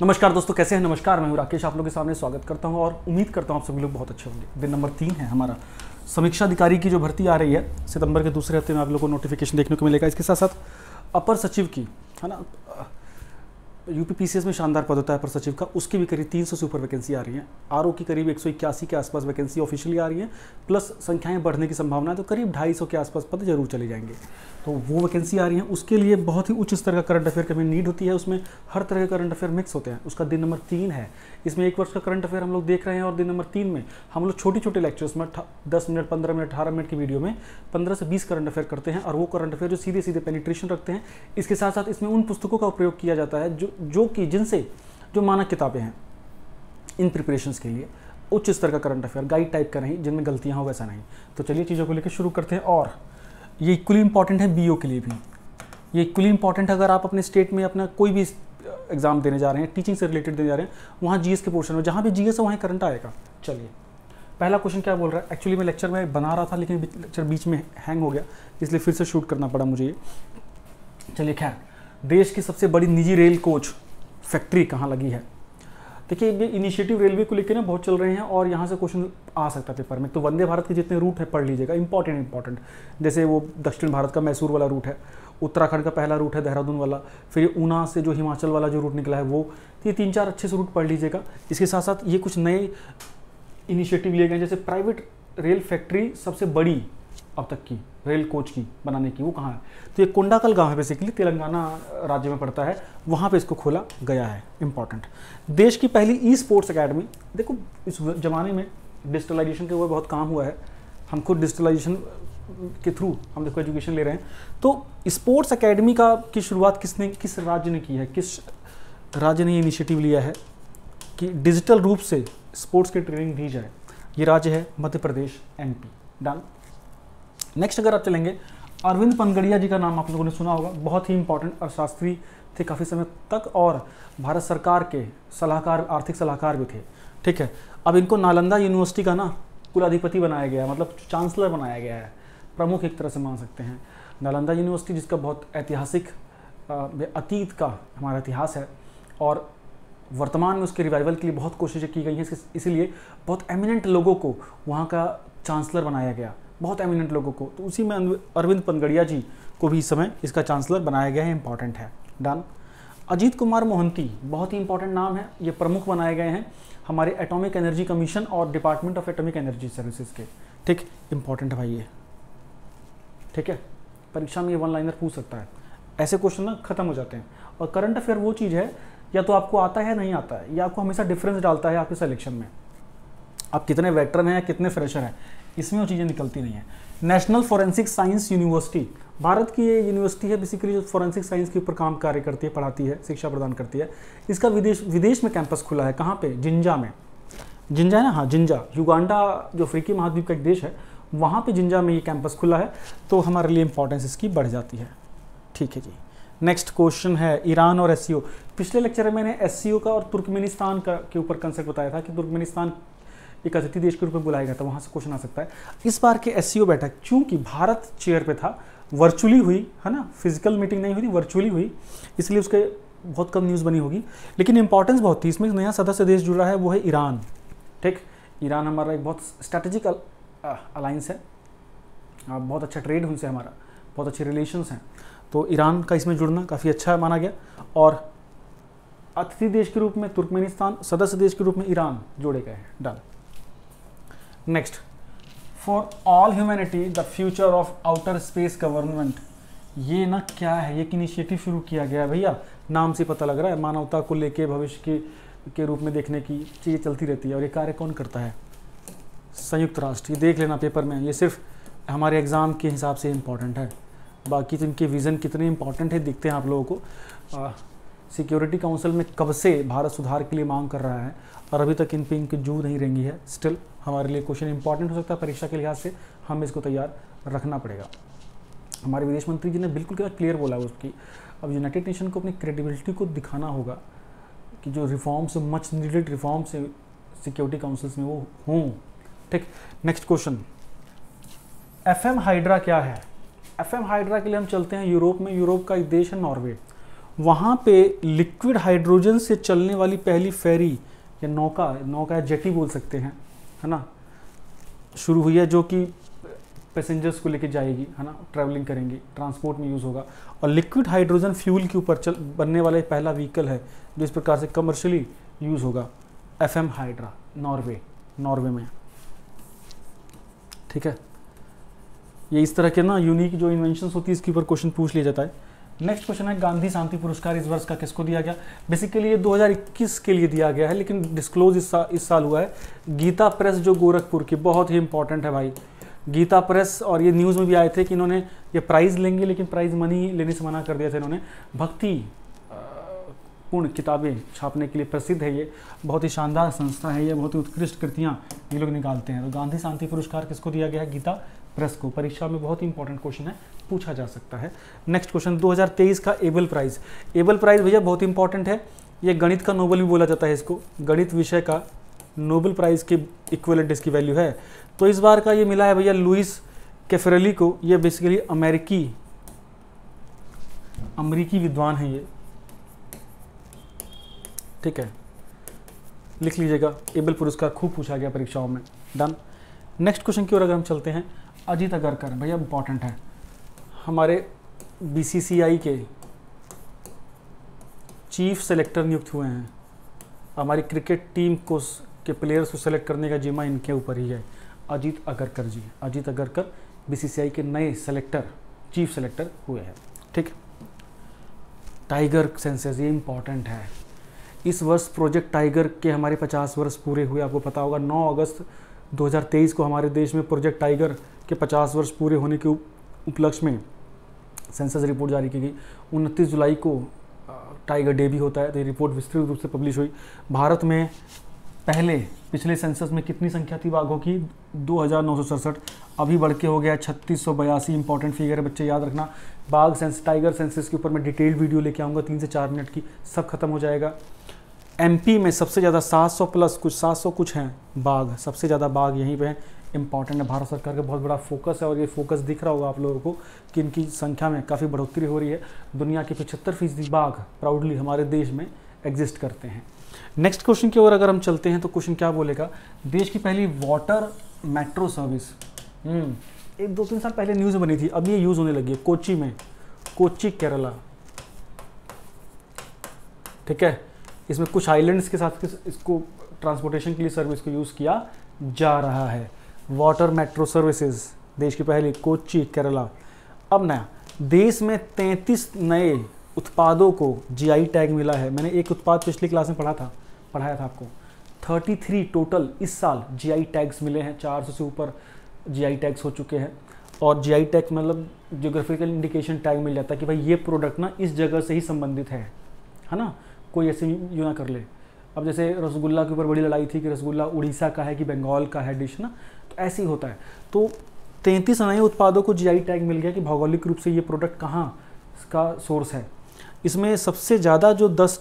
नमस्कार दोस्तों कैसे हैं नमस्कार मैं हूं राकेश आप लोगों के सामने स्वागत करता हूं और उम्मीद करता हूं आप सभी लोग बहुत अच्छे होंगे दिन नंबर तीन है हमारा समीक्षा अधिकारी की जो भर्ती आ रही है सितंबर के दूसरे हफ्ते में आप लोगों को नोटिफिकेशन देखने को मिलेगा इसके साथ साथ अपर सचिव की है ना यूपी पीसीएस में शानदार पद होता है पर सचिव का उसकी भी करीब 300 से ऊपर वैकेंसी आ रही है आर की करीब एक के आसपास वैकेंसी ऑफिशियली आ रही है प्लस संख्याएं बढ़ने की संभावना है तो करीब 250 के आसपास पद जरूर चले जाएंगे तो वो वैकेंसी आ रही है उसके लिए बहुत ही उच्च स्तर का करंट अफेयर कभी नीड होती है उसमें हर तरह के करंट अफेयर मिक्स होते हैं उसका दिन नंबर तीन है इसमें एक वर्ष का करंट अफेयर हम लोग देख रहे हैं और दिन नंबर तीन में हम लोग छोटे छोटे लेक्चर्स में दस मिनट पंद्रह मिनट अठारह मिनट की वीडियो में पंद्रह से बीस करंट अफेयर करते हैं और वो करंट अफेयर जो सीधे सीधे पेनिट्रेशन रखते हैं इसके साथ साथ इसमें उन पुस्तकों का उपयोग किया जाता है जो जो कि जिनसे जो माना किताबें हैं इन प्रिपरेशन के लिए उच्च स्तर का करंट अफेयर गाइड टाइप का नहीं जिनमें गलतियाँ हो वैसा नहीं तो चलिए चीज़ों को लेकर शुरू करते हैं और ये इक्वली इंपॉर्टेंट है बी के लिए भी ये इक्वली इंपॉर्टेंट है अगर आप अपने स्टेट में अपना कोई भी एग्ज़ाम देने जा रहे हैं टीचिंग से रिलेटेड देने जा रहे हैं वहाँ जीएस के पोर्शन में जहाँ भी जीएस है वहाँ करंट आएगा चलिए पहला क्वेश्चन क्या बोल रहा है एक्चुअली मैं लेक्चर में बना रहा था लेकिन लेक्चर बीच में हैंग हो गया इसलिए फिर से शूट करना पड़ा मुझे ये चलिए खैर देश की सबसे बड़ी निजी रेल कोच फैक्ट्री कहाँ लगी है देखिए ये इनिशिएटिव रेलवे को लेकर ना बहुत चल रहे हैं और यहाँ से क्वेश्चन आ सकता है पेपर में तो वंदे भारत के जितने रूट है पढ़ लीजिएगा इंपॉर्टेंट इंपॉर्टेंट जैसे वो दक्षिण भारत का मैसूर वाला रूट है उत्तराखंड का पहला रूट है देहरादून वाला फिर ऊना से जो हिमाचल वाला जो रूट निकला है वो ये तीन चार अच्छे से रूट पढ़ लीजिएगा इसके साथ साथ ये कुछ नए इनिशिएटिव लिए गए जैसे प्राइवेट रेल फैक्ट्री सबसे बड़ी अब तक की रेल कोच की बनाने की वो कहाँ है तो ये कोंडाकल गांव है बेसिकली तेलंगाना राज्य में पड़ता है वहाँ पे इसको खोला गया है इम्पॉर्टेंट देश की पहली ई स्पोर्ट्स अकेडमी देखो इस ज़माने में डिजिटलाइजेशन के ऊपर बहुत काम हुआ है हम खुद डिजिटलाइजेशन के थ्रू हम देखो एजुकेशन ले रहे हैं तो स्पोर्ट्स अकेडमी का की शुरुआत किसने किस राज्य ने की है किस राज्य ने ये इनिशिएटिव लिया है कि डिजिटल रूप से स्पोर्ट्स की ट्रेनिंग दी जाए ये राज्य है Madhya Pradesh MP done next अगर आप चलेंगे अरविंद पनगड़िया जी का नाम आप लोगों ने सुना होगा बहुत ही इंपॉर्टेंट अर्थशास्त्री थे काफ़ी समय तक और भारत सरकार के सलाहकार आर्थिक सलाहकार भी थे ठीक है अब इनको नालंदा यूनिवर्सिटी का ना कुलाधिपति बनाया गया है मतलब चांसलर बनाया गया है प्रमुख एक तरह से मान सकते हैं नालंदा यूनिवर्सिटी जिसका बहुत ऐतिहासिक अतीत का हमारा इतिहास है और वर्तमान में उसके रिवाइवल के लिए बहुत कोशिशें की गई हैं इसीलिए बहुत एमिनेंट लोगों को वहाँ का चांसलर बनाया गया बहुत एमिनेंट लोगों को तो उसी में अरविंद पनगड़िया जी को भी इस समय इसका चांसलर बनाया गया है इंपॉर्टेंट है डन अजीत कुमार मोहंती बहुत ही इंपॉर्टेंट नाम है ये प्रमुख बनाए गए हैं हमारे एटॉमिक एनर्जी कमीशन और department of atomic energy services के ठीक इंपॉर्टेंट है भाई ये ठीक है परीक्षा में ये वन लाइनर पूछ सकता है ऐसे क्वेश्चन ना खत्म हो जाते हैं और करंट अफेयर वो चीज़ है या तो आपको आता है नहीं आता है या आपको हमेशा डिफरेंस डालता है आपके सिलेक्शन में आप कितने वेटरन हैं या कितने फ्रेशर हैं इसमें वो चीज़ें निकलती नहीं है national forensic science university Bharat की ये यूनिवर्सिटी है बेसिकली जो फॉरेंसिक साइंस के ऊपर काम कार्य करती है पढ़ाती है शिक्षा प्रदान करती है इसका विदेश विदेश में कैंपस खुला है कहाँ पे जिंजा में जिंजा है ना हाँ जिंजा युगांडा जो अफ्रीकी महाद्वीप का एक देश है वहाँ पे जिंजा में ये कैंपस खुला है तो हमारे लिए इंपॉर्टेंस इसकी बढ़ जाती है ठीक है जी नेक्स्ट क्वेश्चन है ईरान और एस पिछले लेक्चर में मैंने एस का और तुर्कमेनिस्तान का के ऊपर कंसेप्ट बताया था कि तुर्कमेनिस्तान एक अतिथि देश के रूप में बुलाया गया था वहाँ से क्वेश्चन आ सकता है इस बार के एस बैठक चूँकि भारत चेयर पर था वर्चुअली हुई है ना फिजिकल मीटिंग नहीं हुई थी वर्चुअली हुई इसलिए उसके बहुत कम न्यूज़ बनी होगी लेकिन इंपॉर्टेंस बहुत थी इसमें नया सदस्य देश जुड़ रहा है वो है ईरान ठीक ईरान हमारा एक बहुत स्ट्रेटेजिक अलाइंस है बहुत अच्छा ट्रेड उनसे हमारा बहुत अच्छे रिलेशंस हैं तो ईरान का इसमें जुड़ना काफ़ी अच्छा माना गया और अतिथि देश के रूप में तुर्कमेनिस्तान सदस्य देश के रूप में ईरान जोड़े गए हैं done next for all humanity the future of outer space government ये ना क्या है एक इनिशिएटिव शुरू किया गया है भैया नाम से पता लग रहा है मानवता को लेके भविष्य के के रूप में देखने की चीज़ें चलती रहती है और ये कार्य कौन करता है संयुक्त राष्ट्र ये देख लेना पेपर में ये सिर्फ हमारे एग्ज़ाम के हिसाब से इम्पॉर्टेंट है बाकी तो इनके विज़न कितने इंपॉर्टेंट है दिखते हैं आप लोगों को सिक्योरिटी काउंसिल में कब से भारत सुधार के लिए मांग कर रहा है और अभी तक इन पे इनकी जू नहीं रहेंगी है स्टिल हमारे लिए क्वेश्चन इंपॉर्टेंट हो सकता है परीक्षा के लिहाज से हमें इसको तैयार रखना पड़ेगा हमारे विदेश मंत्री जी ने बिल्कुल क्या क्लियर बोला है उसकी अब यूनाइटेड नेशन को अपनी क्रेडिबिलिटी को दिखाना होगा कि जो reforms much needed reforms security councils में वो हों ठीक नेक्स्ट क्वेश्चन एफ हाइड्रा क्या है एफ हाइड्रा के लिए हम चलते हैं यूरोप में यूरोप का एक देश है नॉर्वे वहाँ पे लिक्विड हाइड्रोजन से चलने वाली पहली फेरी या नौका नौका या जेटी बोल सकते हैं है ना शुरू हुई है जो कि पैसेंजर्स को लेके जाएगी है ना ट्रैवलिंग करेंगी ट्रांसपोर्ट में यूज़ होगा और लिक्विड हाइड्रोजन फ्यूल के ऊपर चल बनने वाला पहला व्हीकल है जो इस प्रकार से कमर्शली यूज़ होगा F M Hydra Norway Norway में ठीक है ये इस तरह के ना यूनिक जो इन्वेंशन होती है इसके ऊपर क्वेश्चन पूछ लिया जाता है नेक्स्ट क्वेश्चन है गांधी शांति पुरस्कार इस वर्ष का किसको दिया गया बेसिकली ये 2021 के लिए दिया गया है लेकिन डिस्क्लोज इस, सा, इस साल हुआ है गीता प्रेस जो गोरखपुर की बहुत ही इंपॉर्टेंट है भाई गीता प्रेस और ये न्यूज़ में भी आए थे कि इन्होंने ये प्राइज़ लेंगे लेकिन प्राइज़ मनी लेने से मना कर दिया था इन्होंने भक्ति पूर्ण किताबें छापने के लिए प्रसिद्ध है ये बहुत ही शानदार संस्था है ये बहुत ही उत्कृष्ट कृतियाँ ये लोग निकालते हैं तो गांधी शांति पुरस्कार किसको दिया गया है गीता प्रेस को परीक्षा में बहुत ही इंपॉर्टेंट क्वेश्चन है पूछा जा सकता है नेक्स्ट क्वेश्चन 2023 का एबल प्राइज एबल प्राइज भैया बहुत इंपॉर्टेंट है ये गणित का नोबल भी बोला जाता है इसको गणित विषय का नोबल प्राइज की इक्वलेंट इसकी वैल्यू है तो इस बार का ये मिला है भैया लुइस कैफरली को ये बेसिकली अमेरिकी अमेरिकी विद्वान है ये ठीक है लिख लीजिएगा एबल पुरस्कार खूब पूछा गया परीक्षाओं में डन नेक्स्ट क्वेश्चन की ओर अगर हम चलते हैं अजीत अगरकर भैया इंपॉर्टेंट है हमारे बीसीसीआई के चीफ सेलेक्टर नियुक्त हुए हैं हमारी क्रिकेट टीम को के प्लेयर्स को सेलेक्ट करने का जिम्मा इनके ऊपर ही है अजीत अगरकर जी अजीत अगरकर बीसीसीआई के नए सेलेक्टर चीफ सेलेक्टर हुए हैं ठीक टाइगर सेंसेस ये इम्पॉर्टेंट है इस वर्ष प्रोजेक्ट टाइगर के हमारे 50 वर्ष पूरे हुए आपको पता होगा 9 अगस्त 2023 को हमारे देश में प्रोजेक्ट टाइगर के 50 वर्ष पूरे होने के उपलक्ष्य में सेंसस रिपोर्ट जारी की गई उनतीस जुलाई को टाइगर डे भी होता है तो ये रिपोर्ट विस्तृत रूप से पब्लिश हुई भारत में पहले पिछले सेंसस में कितनी संख्या थी बाघों की दो अभी बढ़ के हो गया छत्तीस सौ बयासी इंपॉर्टेंट फिगर है बच्चे याद रखना बाघ सेंस टाइगर सेंसस के ऊपर मैं डिटेल वीडियो लेके आऊँगा तीन से चार मिनट की सब खत्म हो जाएगा एमपी में सबसे ज़्यादा 700 प्लस कुछ 700 कुछ हैं बाघ सबसे ज़्यादा बाघ यहीं पे हैं इंपॉर्टेंट है भारत सरकार का बहुत बड़ा फोकस है और ये फोकस दिख रहा होगा आप लोगों को कि इनकी संख्या में काफ़ी बढ़ोतरी हो रही है दुनिया के पिछहत्तर फीसदी बाघ प्राउडली हमारे देश में एग्जिस्ट करते हैं नेक्स्ट क्वेश्चन की ओर अगर हम चलते हैं तो क्वेश्चन क्या बोलेगा देश की पहली वाटर मेट्रो सर्विस एक दो तीन साल पहले न्यूज़ बनी थी अब ये यूज़ होने लगी है कोची में कोची केरला ठीक है इसमें कुछ आइलैंड्स के साथ इसको ट्रांसपोर्टेशन के लिए सर्विस को यूज़ किया जा रहा है वाटर मेट्रो सर्विसेज देश की पहली कोची केरला अब नया देश में 33 नए उत्पादों को जीआई टैग मिला है मैंने एक उत्पाद पिछली क्लास में पढ़ा था पढ़ाया था आपको 33 टोटल इस साल जीआई टैग्स मिले हैं 400 से ऊपर जीआई टैग्स हो चुके हैं और जीआई टैग मतलब जोग्राफिकल इंडिकेशन टैग मिल जाता है कि भाई ये प्रोडक्ट ना इस जगह से ही संबंधित है है ना कोई ऐसे यू ना कर ले अब जैसे रसगुल्ला के ऊपर बड़ी लड़ाई थी कि रसगुल्ला उड़ीसा का है कि बंगाल का है डिश ना तो ऐसे ही होता है तो तैंतीस नए उत्पादों को जी टैग मिल गया कि भौगोलिक रूप से ये प्रोडक्ट कहाँ का सोर्स है इसमें सबसे ज़्यादा जो दस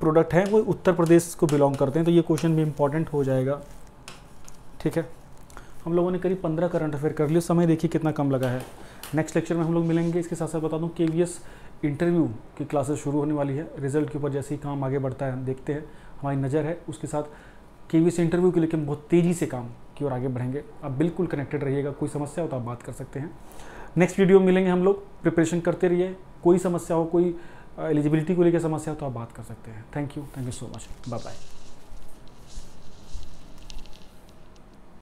प्रोडक्ट हैं वो उत्तर प्रदेश को बिलोंग करते हैं तो ये क्वेश्चन भी इम्पॉर्टेंट हो जाएगा ठीक है हम लोगों ने करीब पंद्रह करंट अफेयर कर लिया समय देखिए कितना कम लगा है नेक्स्ट लेक्चर में हम लोग मिलेंगे इसके साथ साथ बता दूँ के इंटरव्यू की क्लासेस शुरू होने वाली है रिजल्ट के ऊपर जैसे ही काम आगे बढ़ता है हम देखते हैं हमारी नज़र है उसके साथ के से इंटरव्यू के लिए बहुत तेज़ी से काम की ओर आगे बढ़ेंगे आप बिल्कुल कनेक्टेड रहिएगा कोई समस्या हो तो आप बात कर सकते हैं नेक्स्ट वीडियो में मिलेंगे हम लोग प्रिपरेशन करते रहिए कोई समस्या हो कोई एलिजिबिलिटी को लेकर समस्या हो तो आप बात कर सकते हैं thank you thank you so much bye bye